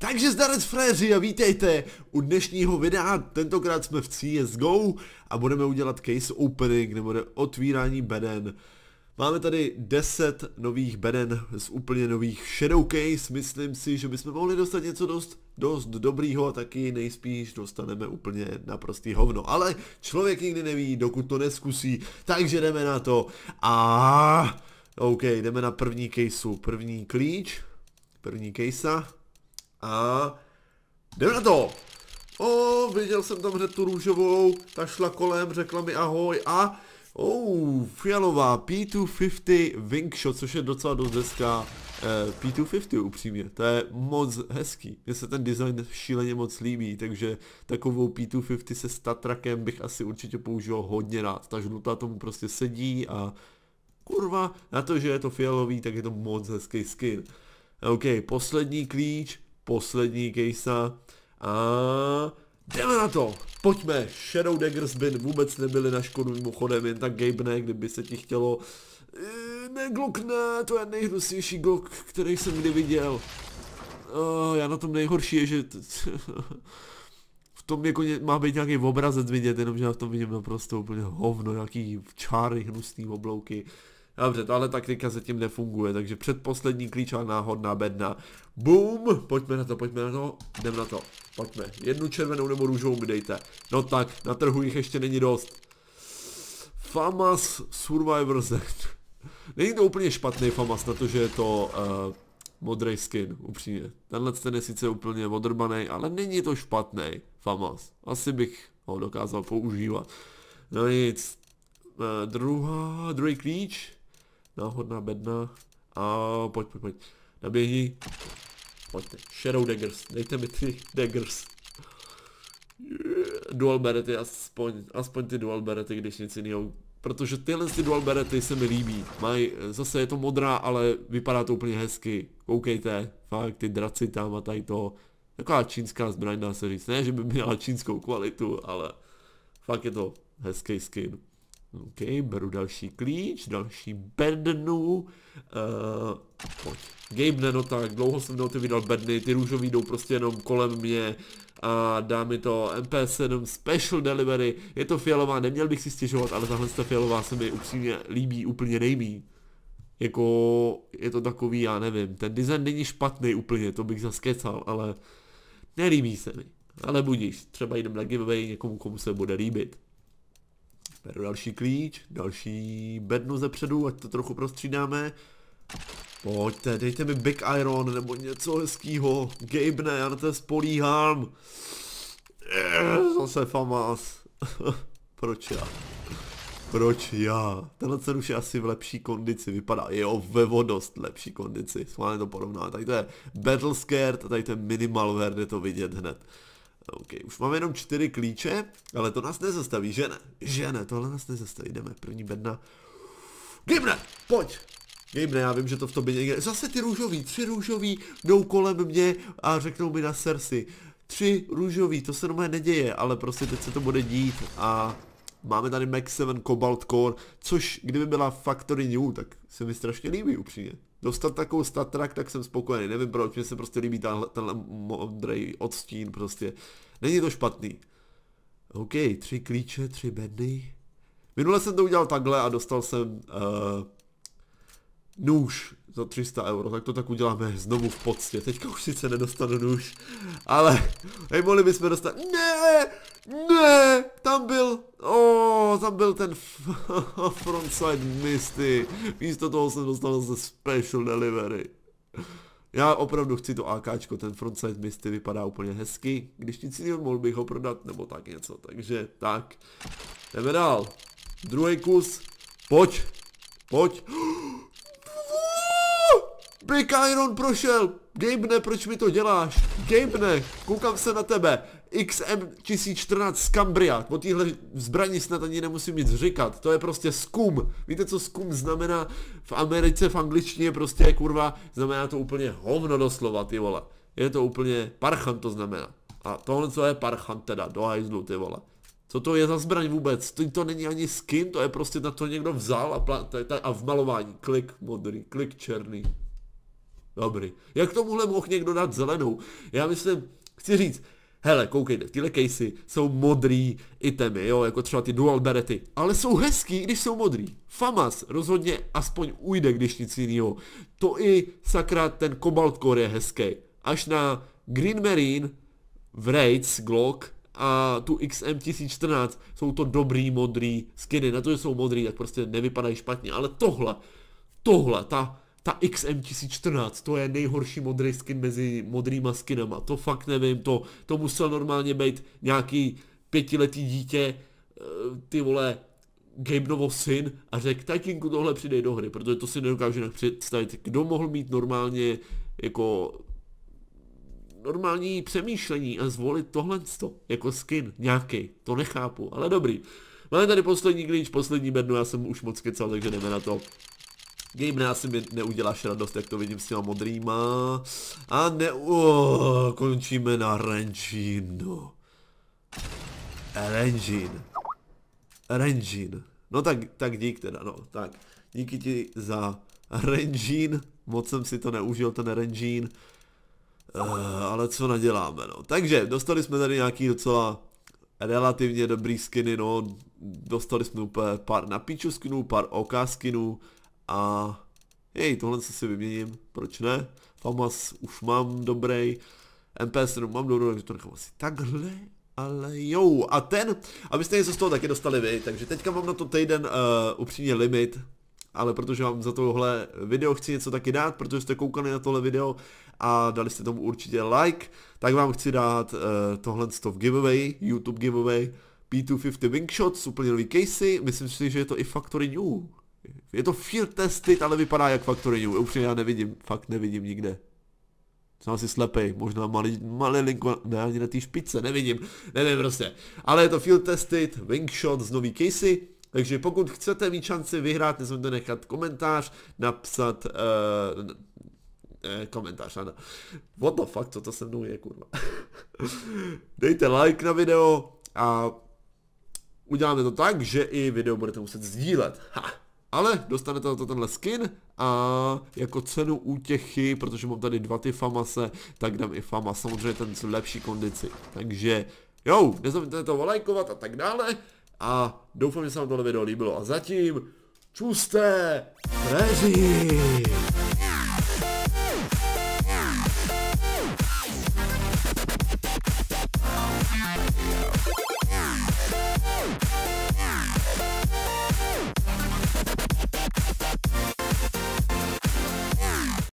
Takže zdarec fréři a vítejte u dnešního videa, tentokrát jsme v CSGO a budeme udělat case opening nebo otvírání beden. Máme tady 10 nových beden z úplně nových shadow case, myslím si, že bychom mohli dostat něco dost, dost dobrýho a taky nejspíš dostaneme úplně naprostý hovno, ale člověk nikdy neví, dokud to neskusí, takže jdeme na to a... OK, jdeme na první case, první klíč, první case. A jdeme na to! O, viděl jsem tam hned tu růžovou, ta šla kolem, řekla mi ahoj a... Oh, fialová P250 Wingshot, což je docela dost hezká eh, P250 upřímně, to je moc hezký, mně se ten design šíleně moc líbí, takže takovou P250 se statrakem bych asi určitě použil hodně rád, ta žlutá tomu prostě sedí a kurva, na to, že je to fialový, tak je to moc hezký skin. OK, poslední klíč, poslední Kejsa. A jdeme na to! Pojďme, Shadow Daggers bin vůbec nebyly na škodu mimochodem, jen tak Gabe ne, kdyby se ti chtělo... Ne, Glock ne, to je nejhrusnější Glock, který jsem kdy viděl. Uh, já na tom nejhorší je, že v tom jako má být nějaký obrazec vidět, jenomže já v tom vidím naprosto úplně hovno, nějaký čáry, hnusný oblouky. Dobře, tahle taktika zatím nefunguje, takže předposlední a náhodná bedna. Boom, pojďme na to, pojďme na to, jdem na to, pojďme. Jednu červenou nebo růžovou mi dejte. No tak, na trhu jich ještě není dost. Famas Survivor Z. není to úplně špatný Famas na to, že je to uh, modrý skin, upřímně. Tenhle ten je sice úplně odrbaný, ale není to špatný Famas. Asi bych ho dokázal používat. No nic. Uh, druhá, druhý klíč. Náhodná bedna. A pojď, pojď, pojď. Naběhni. Pojďte. Shadow daggers. Dejte mi ty daggers. Dual berety, aspoň, aspoň ty dual berety, když nic jiného. Protože tyhle ty dual berety se mi líbí. Mají, zase je to modrá, ale vypadá to úplně hezky. Koukejte, fakt ty draci tam a tady to. Taková čínská zbraň dá se říct. Ne, že by měla čínskou kvalitu, ale fakt je to hezký skin. No, OK, beru další klíč, další bednu. Uh, pojď. Game no tak, dlouho jsem na ty vydal bedny, ty růžový jdou prostě jenom kolem mě a dá mi to MP7 Special Delivery. Je to fialová, neměl bych si stěžovat, ale tahle ta fialová se mi upřímně líbí úplně nejmí. Jako, je to takový, já nevím, ten design není špatný úplně, to bych zaskecal, ale nelíbí se mi. Ale budíš, třeba jdem na giveaway někomu, komu se bude líbit. Beru další klíč, další bednu ze předu, ať to trochu prostřídáme. Pojďte, dejte mi Big Iron nebo něco hezkýho. Gabe ne, já na to spolíhám. Eh, zase famas. Proč já? Proč já? Tenhle cen už je asi v lepší kondici, vypadá, jo, ve vodost lepší kondici, schválně to porovná, tady to je Battle Scared, tady to je Minimal Verde, to vidět hned. OK, už máme jenom čtyři klíče, ale to nás nezastaví, že ne? Že ne, tohle nás nezastaví, jdeme, první bedna. Gimne, pojď! Gimne, já vím, že to v tobě někde... Zase ty růžový, tři růžový jdou kolem mě a řeknou mi na Cersei. Tři růžový, to se normálně neděje, ale prostě teď se to bude dít a... Máme tady Max 7 Cobalt Core, což kdyby byla Factory New, tak se mi strašně líbí upřímně dostat takovou statrak, tak jsem spokojený. Nevím proč, mě se prostě líbí tenhle, tenhle modrý odstín prostě. Není to špatný. OK, tři klíče, tři bedny. Minule jsem to udělal takhle a dostal jsem uh, nůž za 300 euro, tak to tak uděláme znovu v poctě. Teďka už sice nedostanu nůž, ale hej, mohli bychom dostat... Ne! Ne! Tam byl... O, oh, tam byl ten frontside misty. Místo toho jsem dostal ze special delivery. Já opravdu chci to AKčko, ten frontside misty vypadá úplně hezky. Když nic jiného, mohl bych ho prodat nebo tak něco. Takže tak, jdeme dál. Druhý kus. Pojď. Pojď. Big Iron prošel! Gamebne, proč mi to děláš? Gamebne, koukám se na tebe. XM1014 z Cambria. O téhle zbraní snad ani nemusím nic říkat. To je prostě skum. Víte, co skum znamená v Americe, v angličtině prostě, kurva, znamená to úplně hovno doslova, ty vole. Je to úplně, parchan to znamená. A tohle co je parchan teda, do hajzlu, ty vole. Co to je za zbraň vůbec? To, to není ani skin, to je prostě na to někdo vzal a, a v malování. Klik modrý, klik černý, Dobrý. Jak tomuhle mohl někdo dát zelenou? Já myslím, chci říct, hele, koukejte, tyhle casey jsou modrý itemy, jo, jako třeba ty dual berety, ale jsou hezký, když jsou modrý. Famas rozhodně aspoň ujde, když nic jiného. To i sakra ten Cobalt Core je hezký. Až na Green Marine, v Raids, Glock a tu XM1014 jsou to dobrý modrý skiny. Na to, že jsou modrý, tak prostě nevypadají špatně, ale tohle, tohle, ta ta XM1014, to je nejhorší modrý skin mezi modrýma skinama, to fakt nevím, to, to musel normálně být nějaký pětiletý dítě, eh, ty vole, Gamenovo syn a řekl, tatínku tohle přidej do hry, protože to si nedokážu jinak představit, kdo mohl mít normálně jako normální přemýšlení a zvolit tohle jako skin nějaký, to nechápu, ale dobrý. Máme tady poslední glitch, poslední bednu, já jsem už moc kecal, takže jdeme na to. Game asi mi neuděláš radost, jak to vidím s těma modrýma. A ne... Uh, končíme na Rengino. Rengin. Rengin. No tak, tak dík teda, no. Tak, díky ti za Rengin. Moc jsem si to neužil, ten Rengin. Uh, ale co naděláme, no. Takže, dostali jsme tady nějaký docela relativně dobrý skiny, no. Dostali jsme úplně pár napíču skinů, pár OK skinů a jej, tohle se si vyměním, proč ne? Famas už mám dobrý, MP7 mám dobrý, takže to nechám asi takhle, ale jo, a ten, abyste něco z toho taky dostali vy, takže teďka mám na to týden uh, upřímně limit, ale protože vám za tohle video chci něco taky dát, protože jste koukali na tohle video a dali jste tomu určitě like, tak vám chci dát uh, tohle v giveaway, YouTube giveaway, P250 Wingshots, úplně nový casey, myslím si, že je to i Factory New, je to field tested, ale vypadá jak factory new. Upřímně já nevidím, fakt nevidím nikde. Jsem asi slepej, možná malý, malý linko, ne, ani na té špice, nevidím, nevím prostě. Ale je to field tested, wingshot z nový casey, takže pokud chcete mít šanci vyhrát, nezapomeňte nechat komentář, napsat, uh, eh, komentář, ano. What the fuck, co to se mnou je, kurva. Dejte like na video a uděláme to tak, že i video budete muset sdílet. Ha. Ale dostanete na to tenhle skin a jako cenu útěchy, protože mám tady dva ty Famase, tak dám i Fama, samozřejmě ten v lepší kondici. Takže jo, nezapomeňte to lajkovat a tak dále. A doufám, že se vám tohle video líbilo. A zatím, čusté prezi!